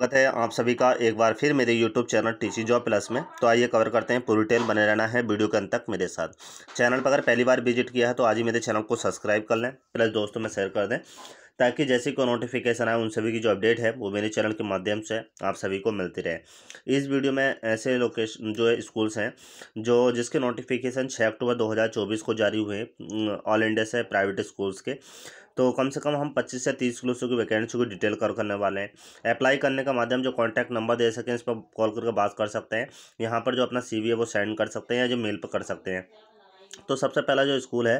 स्वागत है आप सभी का एक बार फिर मेरे YouTube channel T C job plus में तो आइए कवर करते हैं पूरी टेल बने रहना है वीडियो के अंत तक मेरे साथ चैनल पर अगर पहली बार विजिट किया है तो आज ही मेरे चैनल को सब्सक्राइब कर लें प्लस दोस्तों में शेयर कर दें ताकि जैसी कोई नोटिफिकेशन आए उन सभी की जो अपडेट है वो मेरे चैनल के माध्यम से आप सभी को मिलती रहे इस वीडियो में ऐसे लोकेशन जो है स्कूल्स हैं जो जिसके नोटिफिकेशन छः अक्टूबर 2024 को जारी हुए ऑल इंडिया से प्राइवेट स्कूल्स के तो कम से कम हम पच्चीस से तीस किलो की वैकेंसी को डिटेल कर करने वाले हैं अप्लाई करने का माध्यम जो कॉन्टैक्ट नंबर दे सकें इस पर कॉल करके बात कर सकते हैं यहाँ पर जो अपना सी है वो सेंड कर सकते हैं या जो मेल पर कर सकते हैं तो सबसे पहला जो स्कूल है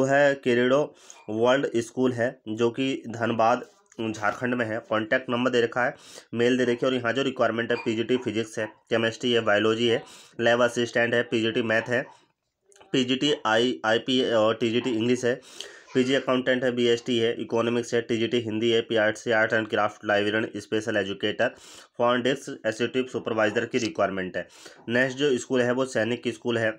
वो है केरेडो वर्ल्ड स्कूल है जो कि धनबाद झारखंड में है कॉन्टैक्ट नंबर दे रखा है मेल दे रखी है और यहाँ जो रिक्वायरमेंट है पीजीटी फिजिक्स है केमिस्ट्री है बायोलॉजी है लैब असिस्टेंट है पीजीटी मैथ है पीजीटी आई आईपी और टीजीटी इंग्लिश है पीजी अकाउंटेंट है बीएसटी है इकोनॉमिक्स है टीजीटी हिंदी है P C art and craft librarian special educator foreign desk associative supervisor की रिक्वायरमेंट है नेक्स्ट जो स्कूल है वो सैनिक स्कूल है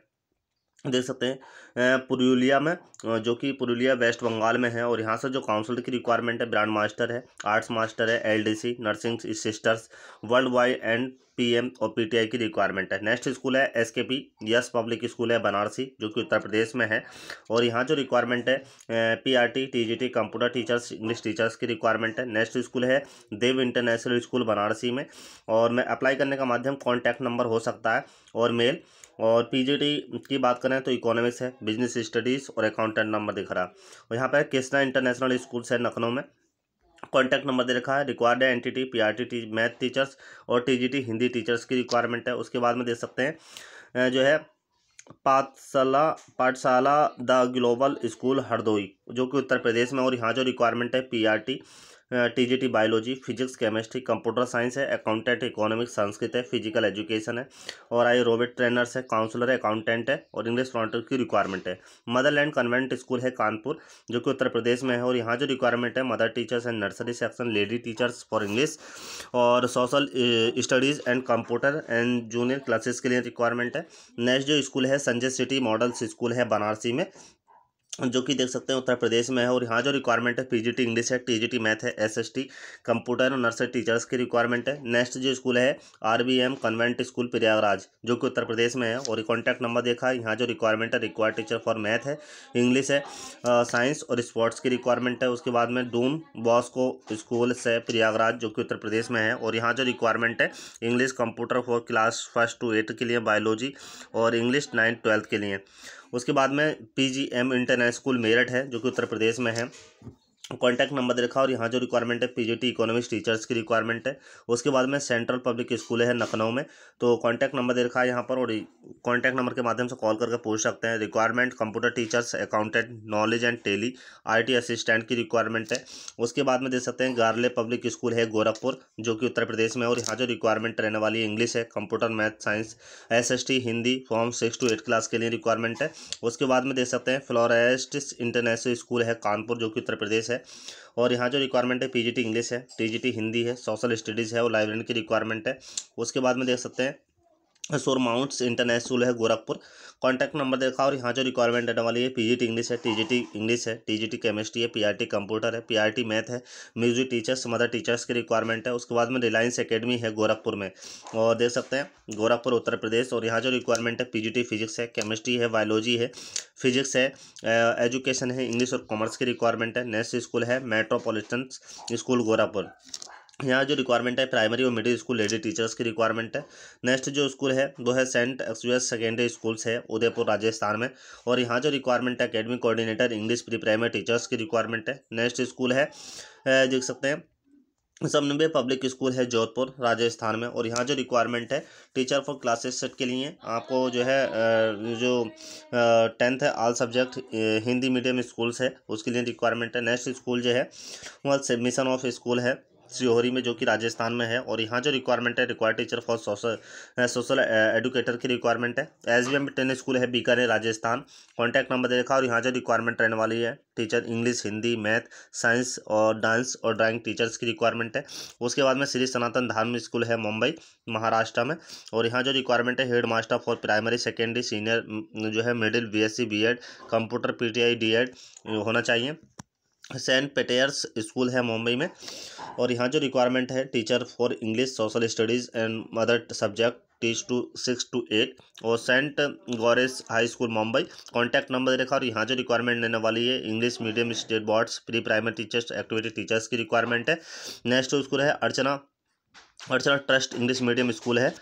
देख सकते हैं पुरुलिया में जो कि पुरुलिया वेस्ट बंगाल में है और यहाँ से जो काउंसिल की रिक्वायरमेंट है ब्रांड मास्टर है आर्ट्स मास्टर है LDC nursing sisters world wide and PM और पीटीआई की रिक्वायरमेंट है नेक्स्ट स्कूल है एसकेपी यस पब्लिक स्कूल है बनारसी जो कि उत्तर प्रदेश में है और यहाँ जो रिक्वायरमेंट है PRT TGT computer teachers English teachers की रिक्वायरमेंट है नेक्स्ट स्कूल है देव इंटरनेशनल स्कूल बनारसी में और मैं अप्लाई करने का माध्यम कॉन्टैक्ट नंबर हो सकता है और मेल और पीजीटी की बात करें तो इकोनॉमिक्स है बिजनेस स्टडीज़ और अकाउंटेंट नंबर दिख रहा है और यहाँ पर कृष्णा इंटरनेशनल स्कूल्स है लखनऊ में कॉन्टैक्ट नंबर दे रखा है रिक्वायर्ड है एनटीटी पीआरटी मैथ टीचर्स और टीजीटी हिंदी टीचर्स की रिक्वायरमेंट है उसके बाद में दे सकते हैं जो है पाठशाला पाठशाला द ग्लोबल स्कूल हरदोई जो कि उत्तर प्रदेश में और यहाँ जो रिक्वायरमेंट है PRT TGT biology physics chemistry computer science है अकाउंटेंट इकोनॉमिक संस्कृत है फिजिकल एजुकेशन है और आई रोबोट ट्रेनर्स है काउंसलर है अकाउंटेंट है और इंग्लिश फ्रॉन्टर की रिक्वायरमेंट है मदरलैंड कन्वेंट स्कूल है कानपुर जो कि उत्तर प्रदेश में है और यहाँ जो रिक्वायरमेंट है mother teachers and nursery section lady teachers for English और social studies and computer and junior classes के लिए रिक्वायरमेंट है नेक्स्ट जो स्कूल है संजय सिटी मॉडल्स स्कूल है बनारसी में जो कि देख सकते हैं उत्तर प्रदेश में है और यहाँ जो रिक्वायरमेंट है पीजीटी इंग्लिश है टीजीटी मैथ है एसएसटी कंप्यूटर और नर्सरी टीचर्स की रिक्वायरमेंट है नेक्स्ट जो स्कूल है आरबीएम कन्वेंट स्कूल प्रयागराज जो कि उत्तर प्रदेश में है और कॉन्टैक्ट नंबर देखा यहाँ जो रिक्वायरमेंट है रिक्वायर टीचर फॉर मैथ है इंग्लिश है साइंस और स्पोर्ट्स की रिक्वायरमेंट है उसके बाद में डूम बॉस्को स्कूल से प्रयागराज जो कि उत्तर प्रदेश में है और यहाँ जो रिक्वायरमेंट है English computer for class first to eight के लिए बायोलॉजी और इंग्लिश नाइन्थ ट्वेल्थ के लिए उसके बाद में P G M international school Meerut है जो कि उत्तर प्रदेश में है कॉन्टैक्ट नंबर देखा और यहाँ जो रिक्वायरमेंट है पीजीटी इकोनॉमिक्स टीचर्स की रिक्वायरमेंट है उसके बाद में सेंट्रल पब्लिक स्कूल है लखनऊ में तो कॉन्टैक्ट नंबर देखा है यहाँ पर और कॉन्टैक्ट नंबर के माध्यम से कॉल करके पूछ सकते हैं requirement computer teachers accountant knowledge and tally I assistant की रिक्वायरमेंट है उसके बाद में देख सकते हैं गार्ले पब्लिक स्कूल है गोरखपुर जो कि उत्तर प्रदेश में और यहाँ जो रिक्वायरमेंट रहने वाली इंग्लिश है computer math science S Hindi form six to eight class के लिए रिक्वायरमेंट है उसके बाद में देख सकते हैं फ्लोरेस्ट इंटरनेशनल स्कूल है कानपुर जो कि उत्तर प्रदेश है है और यहाँ जो रिक्वायरमेंट है पीजीटी इंग्लिश है टीजीटी हिंदी है सोशल स्टडीज़ है और लाइब्रेरी की रिक्वायरमेंट है उसके बाद में देख सकते हैं सोर माउंट्स इंटरनेशनल है गोरखपुर कॉन्टैक्ट नंबर देखा और यहाँ जो रिक्वायरमेंट रहने वाली है टी इंग्लिश है टीजीटी इंग्लिश है टीजीटी केमिस्ट्री है पीआरटी कंप्यूटर है पीआरटी मैथ है म्यूजिक टीचर्स मदर टीचर्स की रिक्वायरमेंट है उसके बाद में रिलायंस अकेडमी है गोरखपुर में और देख सकते हैं गोरखपुर उत्तर प्रदेश और यहाँ जो रिक्वायरमेंट है पी फिजिक्स है केमिस्ट्री है बायोलॉजी है फिजिक्स है एजुकेशन है इंग्लिश और कॉमर्स की रिक्वायरमेंट है नेस्ट स्कूल है मेट्रोपोलिटन स्कूल गोरखपुर यहाँ जो रिक्वायरमेंट है प्राइमरी और मिडिल स्कूल लेडी टीचर्स की रिक्वायरमेंट है नेक्स्ट जो स्कूल है वो है सेंट एक्सुएस सेकेंडरी स्कूल्स है उदयपुर राजस्थान में और यहाँ जो रिक्वायरमेंट है academic coordinator English pre primary teachers की रिक्वायरमेंट है नेक्स्ट स्कूल है देख सकते हैं समन्वय पब्लिक स्कूल है जोधपुर राजस्थान में और यहाँ जो रिक्वायरमेंट है टीचर फॉर क्लासेस सेट के लिए आपको जो है जो टेंथ है all subject Hindi medium schools है उसके लिए रिक्वायरमेंट है नेक्स्ट स्कूल जो है वह मिशन ऑफ स्कूल है सिहोरी में जो कि राजस्थान में है और यहाँ जो रिक्वायरमेंट है require teacher for social social educator की रिक्वायरमेंट है S B M ten school है बीकानेर राजस्थान कॉन्टैक्ट नंबर दे रखा और यहाँ जो रिक्वायरमेंट रहने वाली है teacher English Hindi math science और डांस और ड्राइंग टीचर्स की रिक्वायरमेंट है उसके बाद में श्री सनातन धार्मिक स्कूल है मुंबई महाराष्ट्र में और यहाँ जो रिक्वायरमेंट है head master for primary secondary senior जो है middle B S C B Ed computer P T I D Ed होना चाहिए सेंट पेटेयर्स स्कूल है मुंबई में और यहाँ जो रिक्वायरमेंट है teacher for English social studies and mother subject teach to six to eight और सेंट गोरेस high school Mumbai contact number देखा और यहाँ जो रिक्वायरमेंट देने वाली है English medium state boards pre primary teachers activity teachers की रिक्वायरमेंट है नेक्स्ट स्कूल है Archana Archana trust English medium school है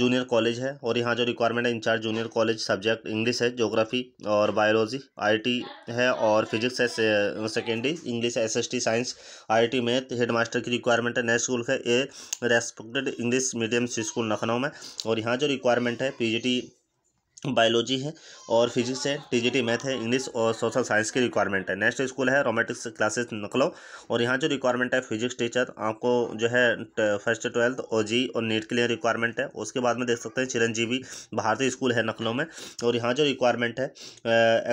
जूनियर कॉलेज है और यहाँ जो रिक्वायरमेंट है incharge junior college subject English है जोग्राफी और बायोलॉजी आईटी है और फिजिक्स है सेकेंडरी इंग्लिश है एसएसटी साइंस आईटी में हेडमास्टर की रिक्वायरमेंट है नेक्स्ट स्कूल है a respected English medium school Lucknow में और यहाँ जो रिक्वायरमेंट है पी बायोलॉजी है और फिजिक्स है टीजीटी मैथ है इंग्लिश और सोशल साइंस की रिक्वायरमेंट है नेक्स्ट स्कूल है रोमेटिक्स क्लासेस नकलो और यहाँ जो रिक्वायरमेंट है फिजिक्स टीचर आपको जो है फर्स्ट ट्वेल्थ और जी और नीट के लिए रिक्वायरमेंट है उसके बाद में देख सकते हैं चिरंजीवी भारतीय स्कूल है नकलो में और यहाँ जो रिक्वायरमेंट है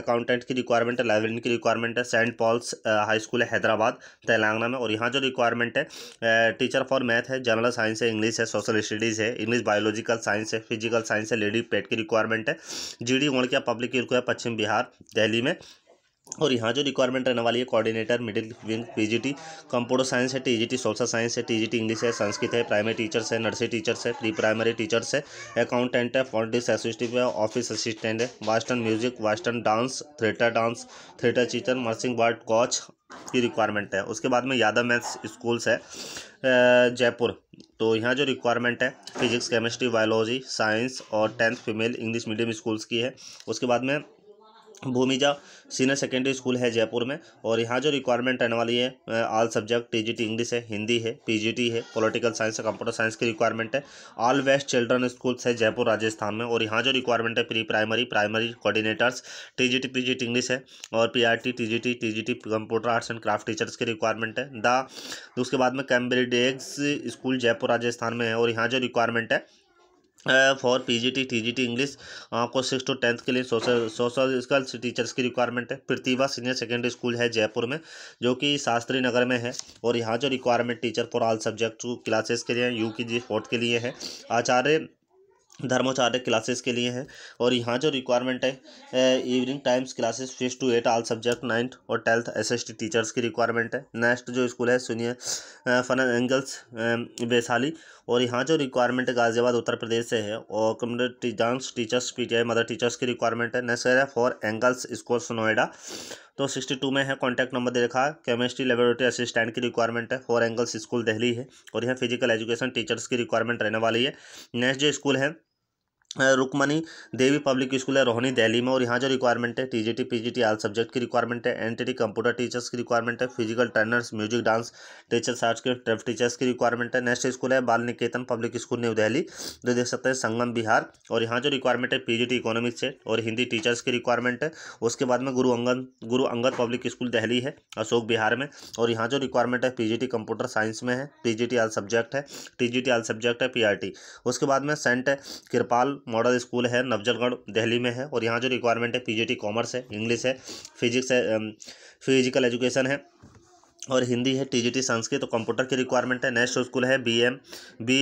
अकाउंटेंट की रिक्वायरमेंट है लाइब्रेरी की रिक्वायरमेंट है सेंट पॉल्स हाई स्कूल है हैदराबाद तेलंगाना में और यहाँ जो रिक्वायरमेंट है टीचर फॉर मैथ है जनरल साइंस है इंग्लिश है सोशल स्टडीज़ है इंग्लिश बायोलॉजिकल साइंस है फिजिकल साइंस है लेडी पेट की रिक्वायरमेंट है जी डी उड़किया पब्लिक स्कूल है पश्चिम बिहार दिल्ली में और यहाँ जो रिक्वायरमेंट रहने वाली है coordinator middle wing PGT computer science है टीजीटी सोशल साइंस है टीजीटी इंग्लिश है संस्कृत है प्राइमरी टीचर्स है नर्सरी टीचर्स है प्री प्राइमरी टीचर्स है अकाउंटेंट है फॉन्ट डिस है ऑफिस असिस्टेंट है western music western dance theatre dance theatre teacher nursing word coach की रिक्वायरमेंट है उसके बाद में यादव मैथ्स स्कूल्स है जयपुर तो यहाँ जो रिक्वायरमेंट है फिजिक्स केमिस्ट्री बायोलॉजी साइंस और tenth female English medium schools की है उसके बाद में भूमिजा सीनियर सेकेंडरी स्कूल है जयपुर में और यहाँ जो रिक्वायरमेंट रहने वाली है ऑल सब्जेक्ट टीजीटी इंग्लिश है हिंदी है पीजीटी है पॉलिटिकल साइंस है कंप्यूटर साइंस की रिक्वायरमेंट है ऑल वेस्ट चिल्ड्रन स्कूल्स है जयपुर राजस्थान में और यहाँ जो रिक्वायरमेंट है pre primary primary coordinators T G English है और P R T computer arts and craft teachers की रिक्वायरमेंट है द उसके बाद में कैम्ब्रिडेग्स स्कूल जयपुर राजस्थान में है और यहाँ जो रिक्वायरमेंट है for P G T T G T English आपको सिक्स टू टेंथ के लिए सोशल सोशल स्किल्स टीचर्स की रिक्वायरमेंट है प्रतिभा सीनियर सेकेंडरी स्कूल है जयपुर में जो कि शास्त्री नगर में है और यहाँ जो requirement teacher for all subject classes के लिए यू के जी फोर्थ के लिए है आचार्य धर्माचार्य क्लासेस के लिए हैं और यहाँ जो रिक्वायरमेंट है evening times classes fifth to eight all subject ninth और टेंथ एसएसटी टीचर्स की रिक्वायरमेंट है नेक्स्ट जो स्कूल है सुनिए फन एंगल्स वैशाली और यहाँ जो रिक्वायरमेंट है गाजियाबाद उत्तर प्रदेश से है और community dance teachers PTI mother teachers की रिक्वायरमेंट है नेक्स्ट है फॉर एंगल्स स्कोर्स नोएडा तो सिक्सटी टू में है कॉन्टैक्ट नंबर दे रखा केमिस्ट्री लेबोरेटरी असिस्टेंट की रिक्वायरमेंट है फॉर एंगल्स स्कूल दिल्ली है और यहाँ फिजिकल एजुकेशन टीचर्स की रिक्वायरमेंट रहने वाली है नेक्स्ट जो स्कूल है रुकमनी देवी पब्लिक स्कूल है रोहनी दिल्ली में और यहाँ जो रिक्वायरमेंट है टीजीटी पीजीटी आल सब्जेक्ट की रिक्वायरमेंट है एनटीटी कंप्यूटर टीचर्स की रिक्वायरमेंट है physical trainers music dance teachers arts के ट्रेफ टीचर्स की रिक्वायरमेंट है नेक्स्ट स्कूल है Bal Niketan public school new Delhi जो देख सकते हैं संगम बिहार और यहाँ जो रिक्वायरमेंट है पी इकोनॉमिक्स है और हिंदी टीचर्स की रिक्वायरमेंट है उसके बाद में गुरु अंगन गुरु अंगद पब्लिक स्कूल दिल्ली है अशोक बिहार में और यहाँ जो रिक्वायरमेंट है पी कंप्यूटर साइंस में है पी आल सब्जेक्ट है टी आल सब्जेक्ट है पी e उसके बाद में सेंट कृपाल मॉडल स्कूल है नवजलगढ़ दिल्ली में है और यहाँ जो रिक्वायरमेंट है पीजीटी कॉमर्स है इंग्लिश है फिजिक्स है फिजिकल एजुकेशन है और हिंदी है टीजीटी संस्कृत तो कंप्यूटर की रिक्वायरमेंट है नेक्स्ट स्कूल है BM B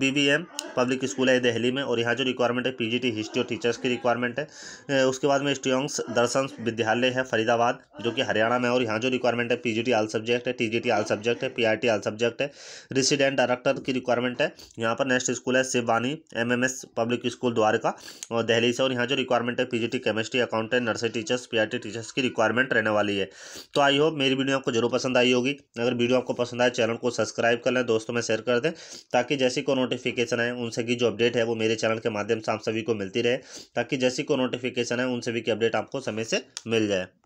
BBM public school है दिल्ली में और यहाँ जो रिक्वायरमेंट है पीजीटी हिस्ट्री और टीचर्स की रिक्वायरमेंट है उसके बाद में स्ट्रियोंग्स दर्शन विद्यालय है फरीदाबाद जो कि हरियाणा में और यहाँ जो रिक्वायरमेंट है पी आल सब्जेक्ट है टी आल सब्जेक्ट है पी आल सब्जेक्ट है रेसिडेंट डायरेक्टर की रिक्वायरमेंट है यहाँ पर नेक्स्ट स्कूल है Shivvani MMS public school Dwarka और दिल्ली से और यहाँ जो रिक्वायरमेंट है PGT chemistry accountant nursery teachers P teachers की रिक्वायरमेंट रहने वाली है तो आई होप मेरी वीडियो आपको जरूर पसंद आई आई होगी अगर वीडियो आपको पसंद आए चैनल को सब्सक्राइब कर लें दोस्तों में शेयर कर दें ताकि जैसी को नोटिफिकेशन है उन सभी जो अपडेट है वो मेरे चैनल के माध्यम से आप सभी को मिलती रहे ताकि जैसी को नोटिफिकेशन है उन सभी की अपडेट आपको समय से मिल जाए